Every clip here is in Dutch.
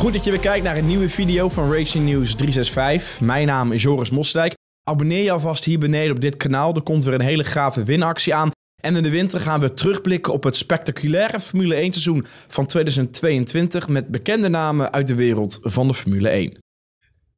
Goed dat je weer kijkt naar een nieuwe video van Racing News 365. Mijn naam is Joris Mosdijk. Abonneer je alvast hier beneden op dit kanaal. Er komt weer een hele gave winactie aan. En in de winter gaan we terugblikken op het spectaculaire Formule 1 seizoen van 2022 met bekende namen uit de wereld van de Formule 1.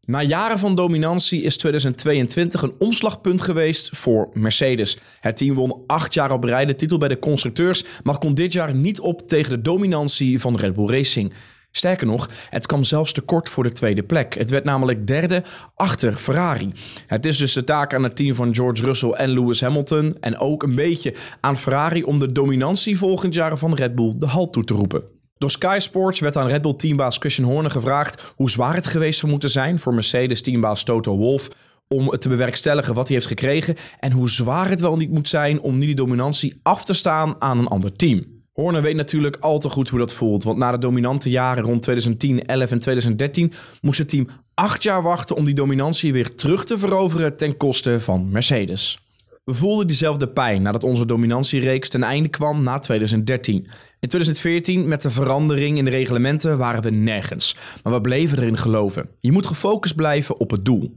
Na jaren van dominantie is 2022 een omslagpunt geweest voor Mercedes. Het team won acht jaar op rij de titel bij de constructeurs, maar kon dit jaar niet op tegen de dominantie van Red Bull Racing. Sterker nog, het kwam zelfs tekort voor de tweede plek. Het werd namelijk derde achter Ferrari. Het is dus de taak aan het team van George Russell en Lewis Hamilton en ook een beetje aan Ferrari om de dominantie volgend jaar van Red Bull de halt toe te roepen. Door Sky Sports werd aan Red Bull teambaas Christian Horner gevraagd hoe zwaar het geweest zou moeten zijn voor Mercedes teambaas Toto Wolff om te bewerkstelligen wat hij heeft gekregen en hoe zwaar het wel niet moet zijn om nu die dominantie af te staan aan een ander team. Horner weet natuurlijk al te goed hoe dat voelt. Want na de dominante jaren rond 2010, 11 en 2013 moest het team acht jaar wachten om die dominantie weer terug te veroveren ten koste van Mercedes. We voelden diezelfde pijn nadat onze dominantiereeks ten einde kwam na 2013. In 2014, met de verandering in de reglementen, waren we nergens. Maar we bleven erin geloven. Je moet gefocust blijven op het doel.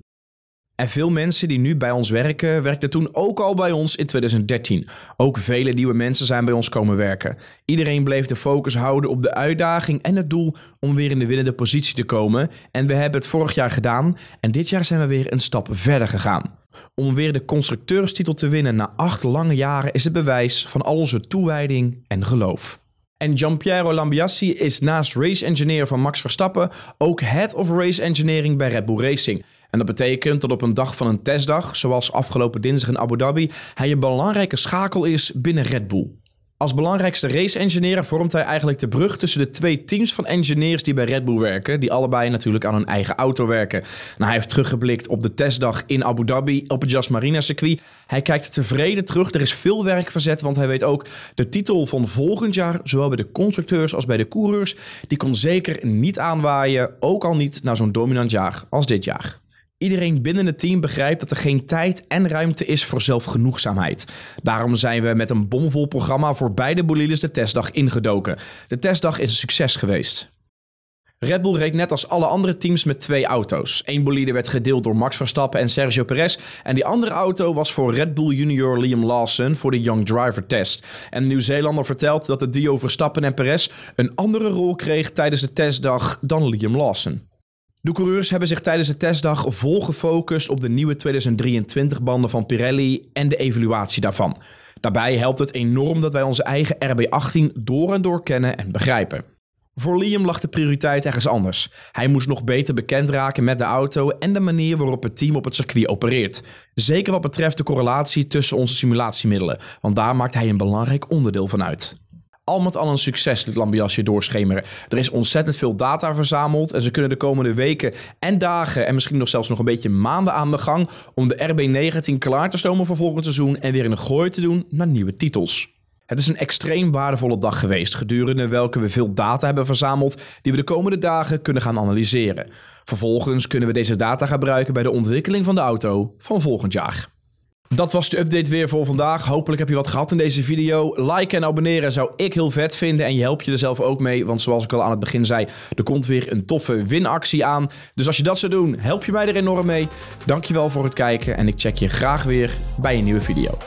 En veel mensen die nu bij ons werken, werkten toen ook al bij ons in 2013. Ook vele nieuwe mensen zijn bij ons komen werken. Iedereen bleef de focus houden op de uitdaging en het doel om weer in de winnende positie te komen. En we hebben het vorig jaar gedaan en dit jaar zijn we weer een stap verder gegaan. Om weer de constructeurstitel te winnen na acht lange jaren is het bewijs van al onze toewijding en geloof. En Gianpiero Lambiassi is naast race engineer van Max Verstappen ook head of race engineering bij Red Bull Racing. En dat betekent dat op een dag van een testdag, zoals afgelopen dinsdag in Abu Dhabi, hij een belangrijke schakel is binnen Red Bull. Als belangrijkste race-engineer vormt hij eigenlijk de brug tussen de twee teams van engineers die bij Red Bull werken, die allebei natuurlijk aan hun eigen auto werken. Nou, hij heeft teruggeblikt op de testdag in Abu Dhabi op het Jas Marina circuit. Hij kijkt tevreden terug, er is veel werk verzet, want hij weet ook de titel van volgend jaar, zowel bij de constructeurs als bij de coureurs, die kon zeker niet aanwaaien, ook al niet na zo'n dominant jaar als dit jaar. Iedereen binnen het team begrijpt dat er geen tijd en ruimte is voor zelfgenoegzaamheid. Daarom zijn we met een bomvol programma voor beide bolides de testdag ingedoken. De testdag is een succes geweest. Red Bull reed net als alle andere teams met twee auto's. Eén bolide werd gedeeld door Max Verstappen en Sergio Perez. En die andere auto was voor Red Bull junior Liam Lawson voor de Young Driver Test. En de Nieuw-Zeelander vertelt dat de duo Verstappen en Perez een andere rol kreeg tijdens de testdag dan Liam Lawson. De coureurs hebben zich tijdens de testdag vol gefocust op de nieuwe 2023-banden van Pirelli en de evaluatie daarvan. Daarbij helpt het enorm dat wij onze eigen RB18 door en door kennen en begrijpen. Voor Liam lag de prioriteit ergens anders. Hij moest nog beter bekend raken met de auto en de manier waarop het team op het circuit opereert. Zeker wat betreft de correlatie tussen onze simulatiemiddelen, want daar maakt hij een belangrijk onderdeel van uit al met al een succes, dit lambiasje doorschemeren. Er is ontzettend veel data verzameld en ze kunnen de komende weken en dagen en misschien nog zelfs nog een beetje maanden aan de gang om de RB19 klaar te stomen voor volgend seizoen en weer in een gooi te doen naar nieuwe titels. Het is een extreem waardevolle dag geweest, gedurende welke we veel data hebben verzameld die we de komende dagen kunnen gaan analyseren. Vervolgens kunnen we deze data gebruiken bij de ontwikkeling van de auto van volgend jaar dat was de update weer voor vandaag. Hopelijk heb je wat gehad in deze video. Like en abonneren zou ik heel vet vinden. En je helpt je er zelf ook mee. Want zoals ik al aan het begin zei, er komt weer een toffe winactie aan. Dus als je dat zou doen, help je mij er enorm mee. Dankjewel voor het kijken en ik check je graag weer bij een nieuwe video.